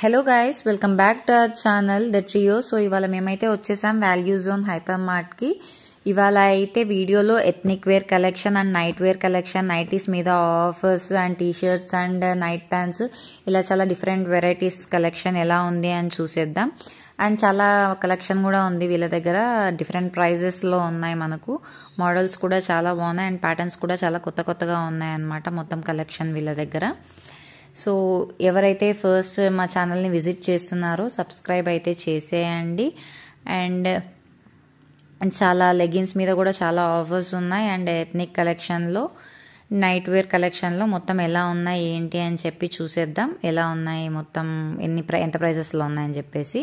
hello guys welcome back to our channel the trio so ఇవాళ మేమైతే వచ్చేసాం value zone hyper మార్ట్కి ఇవాళ అయితే వీడియోలో ethnic wear collection and night wear collection nighties మీద offers and t-shirts and night pants ఇలా చాలా డిఫరెంట్ వెరైటీస్ కలెక్షన్ ఎలా ఉంది అని చూసేద్దాం అండ్ చాలా కలెక్షన్ కూడా ఉంది వీళ్ళ దగ్గర డిఫరెంట్ ప్రైజెస్లో ఉన్నాయి మనకు మోడల్స్ కూడా చాలా బాగున్నాయి అండ్ ప్యాటర్న్స్ కూడా చాలా కొత్త కొత్తగా ఉన్నాయి అన్నమాట మొత్తం కలెక్షన్ వీళ్ళ దగ్గర సో ఎవరైతే ఫస్ట్ మా ఛానల్ని విజిట్ చేస్తున్నారో సబ్స్క్రైబ్ అయితే చేసేయండి అండ్ చాలా లెగిన్స్ మీద కూడా చాలా ఆఫర్స్ ఉన్నాయి అండ్ ఎథ్నిక్ కలెక్షన్లో నైట్ వేర్ కలెక్షన్లో మొత్తం ఎలా ఉన్నాయి ఏంటి అని చెప్పి చూసేద్దాం ఎలా ఉన్నాయి మొత్తం ఎన్ని ఎంత ప్రైజెస్లో ఉన్నాయని చెప్పేసి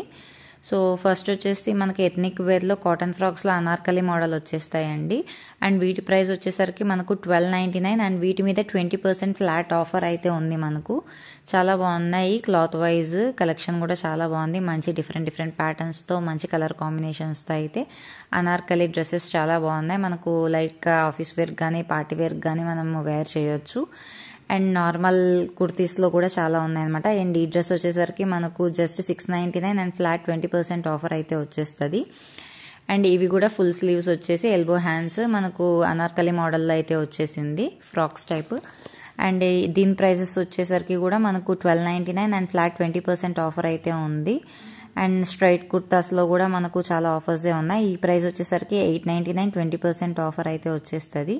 సో ఫస్ట్ వచ్చేసి మనకి ఎథ్నిక్ వేర్లో కాటన్ ఫ్రాక్స్లో అనార్కలి మోడల్ వచ్చేస్తాయండి అండ్ వీటి ప్రైస్ వచ్చేసరికి మనకు ట్వెల్వ్ నైంటీ నైన్ అండ్ వీటి మీద ట్వంటీ పర్సెంట్ ఫ్లాట్ ఆఫర్ అయితే ఉంది మనకు చాలా బాగున్నాయి క్లాత్ వైజ్ కలెక్షన్ కూడా చాలా బాగుంది మంచి డిఫరెంట్ డిఫరెంట్ ప్యాటర్న్స్తో మంచి కలర్ కాంబినేషన్స్తో అయితే అనార్కలి డ్రెస్సెస్ చాలా బాగున్నాయి మనకు లైక్ ఆఫీస్ వేర్ కానీ పార్టీ వేర్ కానీ మనం వేర్ చేయొచ్చు అండ్ నార్మల్ కుర్తీస్లో కూడా చాలా ఉన్నాయన్నమాట అండ్ ఈ డ్రెస్ వచ్చేసరికి మనకు just six ninety nine and flat twenty percent offer అయితే వచ్చేస్తుంది అండ్ ఇవి కూడా ఫుల్ స్లీవ్స్ వచ్చేసి ఎల్బో హ్యాండ్స్ మనకు అనార్కలి మోడల్లో అయితే వచ్చేసింది ఫ్రాక్స్ టైప్ అండ్ దీని ప్రైజెస్ వచ్చేసరికి కూడా మనకు twelve ninety nine and flat twenty percent offer అయితే ఉంది అండ్ స్ట్రైట్ కుర్తాస్లో కూడా మనకు చాలా ఆఫర్సే ఉన్నాయి ఈ ప్రైస్ వచ్చేసరికి eight ninety nine twenty percent offer అయితే వచ్చేస్తుంది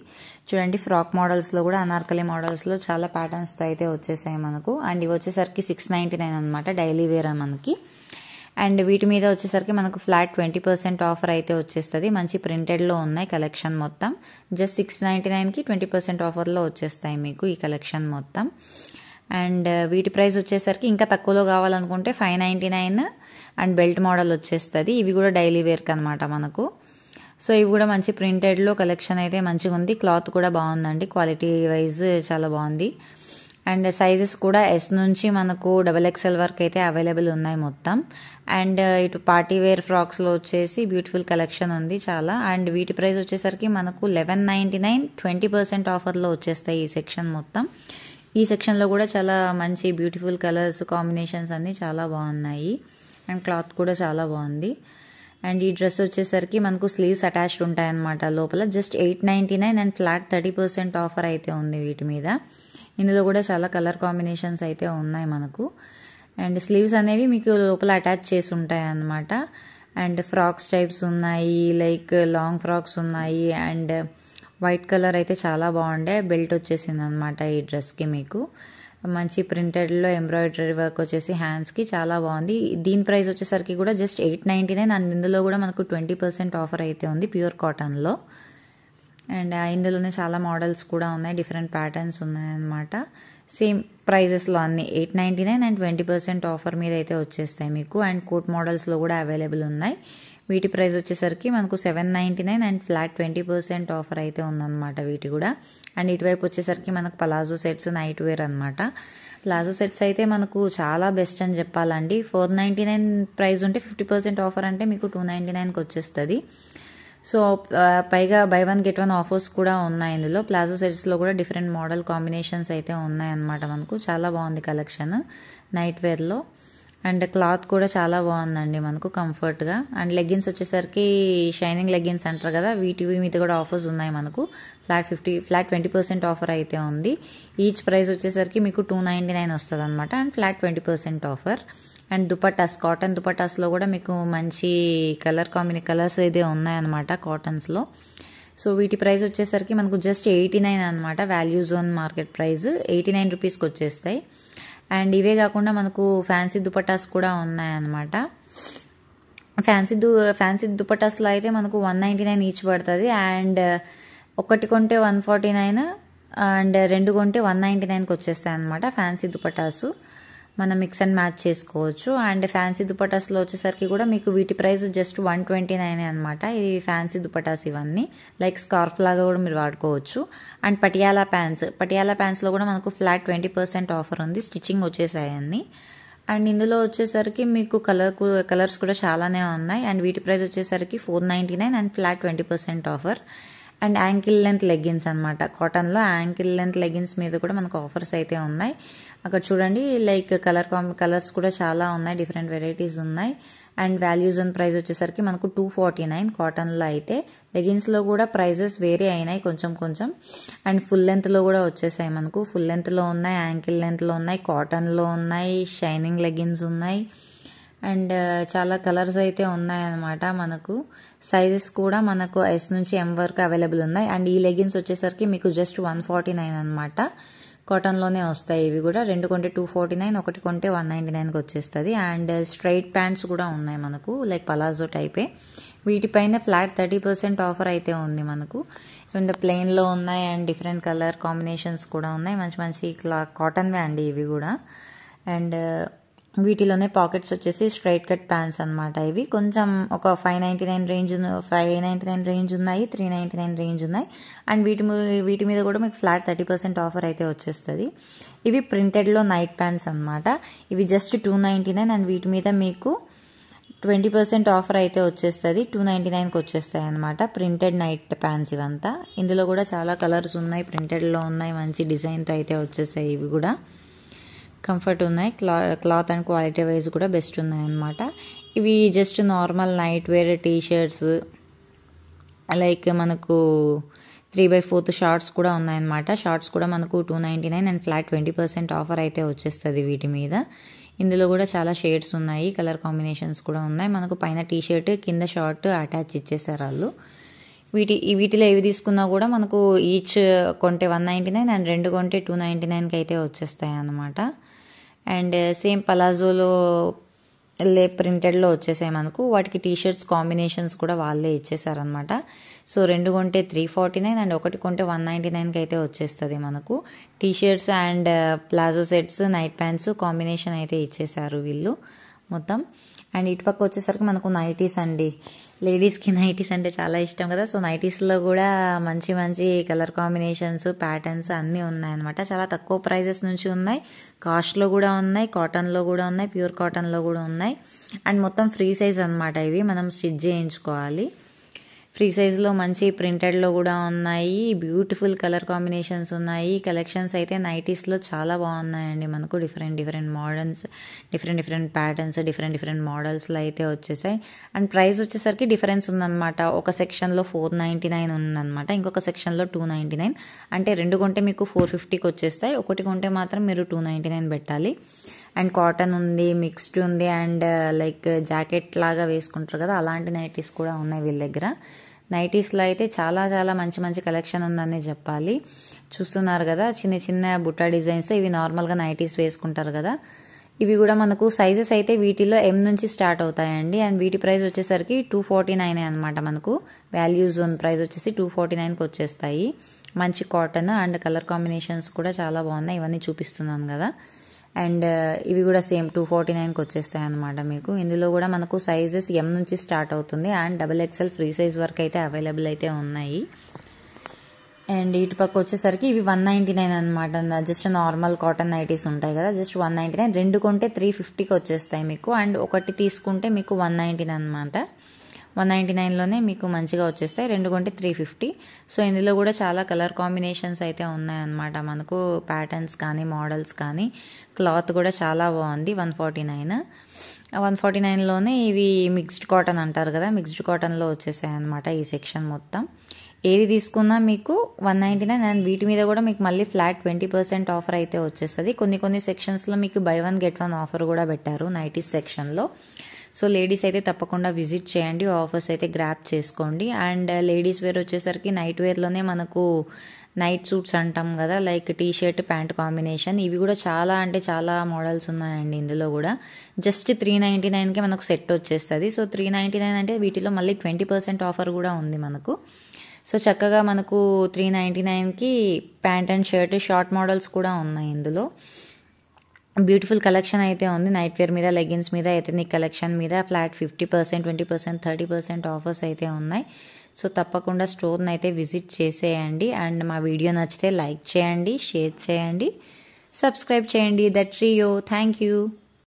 చూడండి ఫ్రాక్ మోడల్స్లో కూడా అనార్కలి మోడల్స్లో చాలా ప్యాటర్న్స్ అయితే వచ్చేసాయి మనకు అండ్ ఇవి వచ్చేసరికి సిక్స్ నైంటీ నైన్ అనమాట డైలీ వేర్ మనకి అండ్ వీటి మీద వచ్చేసరికి మనకు ఫ్లాట్ ట్వంటీ పర్సెంట్ ఆఫర్ అయితే వచ్చేస్తుంది మంచి ప్రింటెడ్లో ఉన్నాయి కలెక్షన్ మొత్తం జస్ట్ సిక్స్ నైంటీ నైన్కి ట్వంటీ పర్సెంట్ ఆఫర్లో వచ్చేస్తాయి మీకు ఈ కలెక్షన్ మొత్తం అండ్ వీటి ప్రైస్ వచ్చేసరికి ఇంకా తక్కువలో కావాలనుకుంటే five ninety nine and belt model వచ్చేస్తుంది ఇవి కూడా డైలీ వేర్కి అనమాట మనకు సో ఇవి కూడా మంచి ప్రింటెడ్లో కలెక్షన్ అయితే మంచిగా ఉంది క్లాత్ కూడా బాగుందండి క్వాలిటీ వైజ్ చాలా బాగుంది అండ్ సైజెస్ కూడా ఎస్ నుంచి మనకు డబల్ ఎక్స్ఎల్ వరకు అయితే అవైలబుల్ ఉన్నాయి మొత్తం అండ్ ఇటు పార్టీ వేర్ ఫ్రాక్స్లో వచ్చేసి బ్యూటిఫుల్ కలెక్షన్ ఉంది చాలా అండ్ వీటి ప్రైస్ వచ్చేసరికి మనకు eleven ninety nine twenty percent ఆఫర్లో వచ్చేస్తాయి ఈ సెక్షన్ మొత్తం ఈ సెక్షన్లో కూడా చాలా మంచి బ్యూటిఫుల్ కలర్స్ కాంబినేషన్స్ అన్నీ చాలా బాగున్నాయి అండ్ క్లాత్ కూడా చాలా బాగుంది అండ్ ఈ డ్రెస్ వచ్చేసరికి మనకు స్లీవ్స్ అటాచ్డ్ ఉంటాయన్నమాట లోపల just eight ninety nine and flat thirty percent offer అయితే ఉంది వీటి మీద ఇందులో కూడా చాలా కలర్ కాంబినేషన్స్ అయితే ఉన్నాయి మనకు అండ్ స్లీవ్స్ అనేవి మీకు లోపల అటాచ్ చేసి ఉంటాయి అన్నమాట అండ్ ఫ్రాక్స్ టైప్స్ ఉన్నాయి లైక్ లాంగ్ ఫ్రాక్స్ ఉన్నాయి అండ్ వైట్ కలర్ అయితే చాలా బాగుండే బెల్ట్ వచ్చేసింది అనమాట ఈ డ్రెస్కి మీకు మంచి ప్రింటెడ్లో ఎంబ్రాయిడరీ వర్క్ వచ్చేసి హ్యాండ్స్కి చాలా బాగుంది దీని ప్రైస్ వచ్చేసరికి కూడా just eight ninety nine and ఇందులో కూడా మనకు ట్వంటీ పర్సెంట్ ఆఫర్ అయితే ఉంది ప్యూర్ కాటన్లో అండ్ ఇందులోనే చాలా మోడల్స్ కూడా ఉన్నాయి డిఫరెంట్ ప్యాటర్న్స్ ఉన్నాయన్నమాట సేమ్ ప్రైజెస్లో అన్ని eight ninety nine and twenty percent offer మీద అయితే వచ్చేస్తాయి మీకు అండ్ కోట్ మోడల్స్లో కూడా అవైలబుల్ ఉన్నాయి వీటి ప్రైస్ వచ్చేసరికి మనకు seven ninety nine and flat twenty percent offer అయితే ఉందన్నమాట వీటి కూడా అండ్ ఇటువైపు వచ్చేసరికి మనకు పలాజో సెట్స్ నైట్ వేర్ అనమాట ప్లాజో సెట్స్ అయితే మనకు చాలా బెస్ట్ అని చెప్పాలండి ఫోర్ నైంటీ నైన్ ప్రైస్ ఉంటే ఫిఫ్టీ పర్సెంట్ ఆఫర్ అంటే మీకు టూ నైంటీ నైన్కి వచ్చేస్తుంది సో పైగా buy one get one offers కూడా ఉన్నాయి ఇందులో ప్లాజో సెట్స్లో కూడా డిఫరెంట్ మోడల్ కాంబినేషన్స్ అయితే ఉన్నాయన్నమాట మనకు చాలా బాగుంది కలెక్షన్ నైట్ వేర్లో అండ్ క్లాత్ కూడా చాలా బాగుందండి మనకు కంఫర్ట్గా అండ్ లెగ్గిన్స్ వచ్చేసరికి షైనింగ్ లెగ్గిన్స్ అంటారు కదా వీటివి మీద కూడా ఆఫర్స్ ఉన్నాయి మనకు flat fifty flat twenty percent offer అయితే ఉంది ఈచ్ ప్రైస్ వచ్చేసరికి మీకు టూ నైంటీ నైన్ వస్తుంది అనమాట and flat twenty percent offer and dupattas cotton దుపట్టాస్లో కూడా మీకు మంచి కలర్ కాంబిని కలర్స్ అయితే ఉన్నాయన్నమాట కాటన్స్లో సో వీటి ప్రైస్ వచ్చేసరికి మనకు జస్ట్ ఎయిటీ నైన్ అనమాట value zone market price eighty nine రూపీస్కి వచ్చేస్తాయి అండ్ ఇవే కాకుండా మనకు ఫ్యాన్సీ దుపటాస్ కూడా ఉన్నాయన్నమాట ఫ్యాన్సీ దు ఫ్యాన్సీ దుపటాస్లో అయితే మనకు వన్ నైంటీ నైన్ ఈచ్ పడుతుంది అండ్ uh, ఒకటి కొంటే వన్ ఫార్టీ నైన్ అండ్ రెండు కొంటే వన్ నైంటీ నైన్కి వచ్చేస్తాయి అనమాట ఫ్యాన్సీ దుపటాసు మనం మిక్స్ అండ్ మ్యాచ్ చేసుకోవచ్చు అండ్ ఫ్యాన్సీ దుపటాస్లో వచ్చేసరికి కూడా మీకు వీటి price just one twenty nine అనమాట ఇది ఫ్యాన్సీ దుపటాస్ ఇవన్నీ లైక్ స్కార్ఫ్ లాగా కూడా మీరు వాడుకోవచ్చు అండ్ పటియాలా ప్యాంట్స్ పటియాలా ప్యాంట్స్లో కూడా మనకు ఫ్లాట్ ట్వంటీ పర్సెంట్ ఆఫర్ ఉంది స్టిచ్చింగ్ వచ్చేసాయన్ని అండ్ ఇందులో వచ్చేసరికి మీకు కలర్ కలర్స్ కూడా చాలానే ఉన్నాయి అండ్ వీటి ప్రైస్ వచ్చేసరికి four ninety nine and flat twenty percent offer and ankle length leggings అనమాట కాటన్లో యాంకిల్ లెంత్ లెగ్గిన్స్ మీద కూడా మనకు ఆఫర్స్ అయితే ఉన్నాయి అక్కడ చూడండి లైక్ కలర్ కలర్స్ కూడా చాలా ఉన్నాయి డిఫరెంట్ వెరైటీస్ ఉన్నాయి అండ్ వాల్యూస్ అండ్ ప్రైస్ వచ్చేసరికి మనకు టూ ఫార్టీ నైన్ కాటన్లో అయితే లెగిన్స్లో కూడా ప్రైజెస్ వేరే అయినాయి కొంచెం కొంచెం అండ్ ఫుల్ లెంత్లో కూడా వచ్చేసాయి మనకు ఫుల్ లెంత్లో ఉన్నాయి యాంకిల్ లెంత్లో ఉన్నాయి కాటన్లో ఉన్నాయి షైనింగ్ లెగిన్స్ ఉన్నాయి అండ్ uh, చాలా కలర్స్ అయితే ఉన్నాయన్నమాట మనకు సైజెస్ కూడా మనకు ఎస్ నుంచి ఎం వరకు అవైలబుల్ ఉన్నాయి అండ్ ఈ లెగిన్స్ వచ్చేసరికి మీకు జస్ట్ వన్ ఫార్టీ నైన్ అనమాట కాటన్లోనే వస్తాయి ఇవి కూడా రెండు కొంటే టూ ఫార్టీ నైన్ ఒకటి కొంటే వన్ నైంటీ నైన్కి వచ్చేస్తుంది అండ్ స్ట్రైట్ ప్యాంట్స్ కూడా ఉన్నాయి మనకు లైక్ పలాజో టైపే వీటిపైన ఫ్లాట్ థర్టీ పర్సెంట్ ఆఫర్ అయితే ఉంది మనకు అండ్ ప్లెయిన్లో ఉన్నాయి అండ్ డిఫరెంట్ కలర్ కాంబినేషన్స్ కూడా ఉన్నాయి మంచి మంచి కాటన్వే అండి ఇవి కూడా అండ్ వీటిలోనే పాకెట్స్ వచ్చేసి స్ట్రైట్ కట్ ప్యాంట్స్ అనమాట ఇవి కొంచెం ఒక five ninety nine range five ninety nine range ఉన్నాయి త్రీ నైంటీ నైన్ రేంజ్ ఉన్నాయి అండ్ వీటి వీటి మీద కూడా మీకు ఫ్లాట్ థర్టీ పర్సెంట్ ఆఫర్ అయితే వచ్చేస్తుంది ఇవి ప్రింటెడ్లో నైట్ ప్యాంట్స్ అనమాట ఇవి just two ninety nine and వీటి మీద మీకు ట్వంటీ పర్సెంట్ ఆఫర్ అయితే వచ్చేస్తుంది టూ నైంటీ నైన్కి వచ్చేస్తాయి అనమాట ప్రింటెడ్ నైట్ ప్యాంట్స్ ఇవంతా ఇందులో కూడా చాలా కలర్స్ ఉన్నాయి ప్రింటెడ్లో ఉన్నాయి మంచి డిజైన్తో అయితే వచ్చేసాయి ఇవి కూడా కంఫర్ట్ ఉన్నాయి క్లా క్లాత్ అండ్ క్వాలిటీ వైజ్ కూడా బెస్ట్ ఉన్నాయన్నమాట ఇవి just normal night wear t shirts like మనకు త్రీ బై ఫోర్త్ షార్ట్స్ కూడా ఉన్నాయన్నమాట షార్ట్స్ కూడా మనకు two ninety nine and flat twenty percent offer అయితే వచ్చేస్తుంది వీటి మీద ఇందులో కూడా చాలా షేడ్స్ ఉన్నాయి కలర్ కాంబినేషన్స్ కూడా ఉన్నాయి మనకు పైన టీ షర్ట్ కింద షార్ట్ అటాచ్ ఇచ్చేసారు వాళ్ళు వీటి వీటిలో ఏవి తీసుకున్నా కూడా మనకు ఈచ్ కొంటే వన్ నైంటీ నైన్ అండ్ రెండు కొంటే టూ నైంటీ నైన్కి అయితే వచ్చేస్తాయి అన్నమాట అండ్ సేమ్ పలాజోలో లే ప్రింటెడ్లో వచ్చేసాయి మనకు వాటికి టీషర్ట్స్ కాంబినేషన్స్ కూడా వాళ్ళే ఇచ్చేసారనమాట సో రెండు కొంటే త్రీ ఫార్టీ నైన్ అండ్ ఒకటి కొంటే వన్ నైంటీ నైన్కి అయితే వచ్చేస్తుంది మనకు t shirts and palazzo sets night pants combination అయితే ఇచ్చేసారు వీళ్ళు మొత్తం అండ్ ఇటుపక్క వచ్చేసరికి మనకు నైటీస్ అండి లేడీస్కి నైటీస్ అంటే చాలా ఇష్టం కదా సో నైటీస్లో కూడా మంచి మంచి కలర్ కాంబినేషన్స్ ప్యాటర్న్స్ అన్నీ ఉన్నాయన్నమాట చాలా తక్కువ ప్రైజెస్ నుంచి ఉన్నాయి కాస్ట్లో కూడా ఉన్నాయి కాటన్లో కూడా ఉన్నాయి ప్యూర్ కాటన్లో కూడా ఉన్నాయి అండ్ మొత్తం ఫ్రీ సైజ్ అనమాట ఇవి మనం స్టిచ్ చేయించుకోవాలి ఫ్రీ సైజ్లో మంచి ప్రింటెడ్లో కూడా ఉన్నాయి బ్యూటిఫుల్ కలర్ కాంబినేషన్స్ ఉన్నాయి కలెక్షన్స్ అయితే నైటీస్లో చాలా బాగున్నాయండి మనకు different different models different different patterns different different మోడల్స్లో అయితే వచ్చేసాయి అండ్ ప్రైస్ వచ్చేసరికి డిఫరెన్స్ ఉందన్నమాట ఒక సెక్షన్లో ఫోర్ నైంటీ నైన్ ఉందన్నమాట ఇంకొక సెక్షన్లో టూ నైంటీ నైన్ అంటే రెండు కొంటే మీకు ఫోర్ ఫిఫ్టీకి వచ్చేస్తాయి ఒకటి కొంటే మాత్రం మీరు టూ నైంటీ నైన్ పెట్టాలి అండ్ కాటన్ ఉంది మిక్స్డ్ ఉంది అండ్ లైక్ జాకెట్ లాగా వేసుకుంటారు కదా అలాంటి నైటీస్ కూడా ఉన్నాయి వీళ్ళ దగ్గర నైటీస్లో అయితే చాలా చాలా మంచి మంచి కలెక్షన్ ఉందని చెప్పాలి చూస్తున్నారు కదా చిన్న చిన్న బుట్టా డిజైన్స్ ఇవి నార్మల్గా నైటీస్ వేసుకుంటారు కదా ఇవి కూడా మనకు సైజెస్ అయితే వీటిలో ఎం నుంచి స్టార్ట్ అవుతాయండి అండ్ వీటి ప్రైస్ వచ్చేసరికి టూ ఫార్టీ నైన్ అనమాట మనకు వాల్యూ జోన్ ప్రైస్ వచ్చేసి టూ ఫార్టీ నైన్కి వచ్చేస్తాయి మంచి కాటన్ అండ్ కలర్ కాంబినేషన్స్ కూడా చాలా బాగున్నాయి ఇవన్నీ చూపిస్తున్నాను కదా అండ్ ఇవి కూడా సేమ్ టూ ఫార్టీ నైన్కి వచ్చేస్తాయి అనమాట మీకు ఇందులో కూడా మనకు సైజెస్ ఎం నుంచి స్టార్ట్ అవుతుంది and double XL free size వరకు అయితే అవైలబుల్ అయితే ఉన్నాయి అండ్ ఇటు పక్క వచ్చేసరికి ఇవి వన్ నైంటీ నైన్ అనమాట జస్ట్ నార్మల్ కాటన్ నైటీస్ ఉంటాయి కదా జస్ట్ వన్ నైంటీ నైన్ రెండు కొంటే త్రీ ఫిఫ్టీకి వచ్చేస్తాయి మీకు అండ్ ఒకటి తీసుకుంటే మీకు వన్ నైంటీ అనమాట వన్ నైంటీ నైన్లోనే మీకు మంచిగా వచ్చేస్తాయి రెండు కొంటే త్రీ ఫిఫ్టీ సో ఇందులో కూడా చాలా కలర్ కాంబినేషన్స్ అయితే ఉన్నాయన్నమాట మనకు ప్యాటర్న్స్ కానీ మోడల్స్ కానీ క్లాత్ కూడా చాలా బాగుంది one forty nine one forty నైన్లోనే ఇవి మిక్స్డ్ కాటన్ అంటారు కదా మిక్స్డ్ కాటన్లో వచ్చేసాయి అనమాట ఈ సెక్షన్ మొత్తం ఏది తీసుకున్నా మీకు వన్ నైంటీ నైన్ అండ్ వీటి మీద కూడా మీకు మళ్ళీ ఫ్లాట్ ట్వంటీ పర్సెంట్ ఆఫర్ అయితే వచ్చేస్తుంది కొన్ని కొన్ని సెక్షన్స్లో మీకు buy one get one offer కూడా పెట్టారు నైటీస్ సెక్షన్లో సో లేడీస్ అయితే తప్పకుండా విజిట్ చేయండి ఆఫర్స్ అయితే గ్రాప్ చేసుకోండి అండ్ uh, లేడీస్ వేర్ వచ్చేసరికి నైట్ వేర్లోనే మనకు నైట్ సూట్స్ అంటాం కదా like t shirt pant combination ఇవి కూడా చాలా అంటే చాలా మోడల్స్ ఉన్నాయండి ఇందులో కూడా జస్ట్ త్రీ నైంటీ నైన్కే మనకు సెట్ వచ్చేస్తుంది సో త్రీ నైంటీ నైన్ అంటే వీటిలో మళ్ళీ ట్వంటీ పర్సెంట్ ఆఫర్ కూడా ఉంది మనకు సో చక్కగా మనకు త్రీ నైంటీ నైన్కి pant and shirt short models కూడా ఉన్నాయి ఇందులో బ్యూటిఫుల్ కలెక్షన్ అయితే ఉంది నైట్ వేర్ మీద లెగిన్స్ మీద అయితే నీ కలెక్షన్ మీద flat fifty percent twenty percent thirty percent offers అయితే ఉన్నాయి సో తప్పకుండా స్టోర్ని అయితే విజిట్ చేసేయండి అండ్ మా వీడియో నచ్చితే లైక్ చేయండి షేర్ చేయండి సబ్స్క్రైబ్ చేయండి దట్ రీ థ్యాంక్ యూ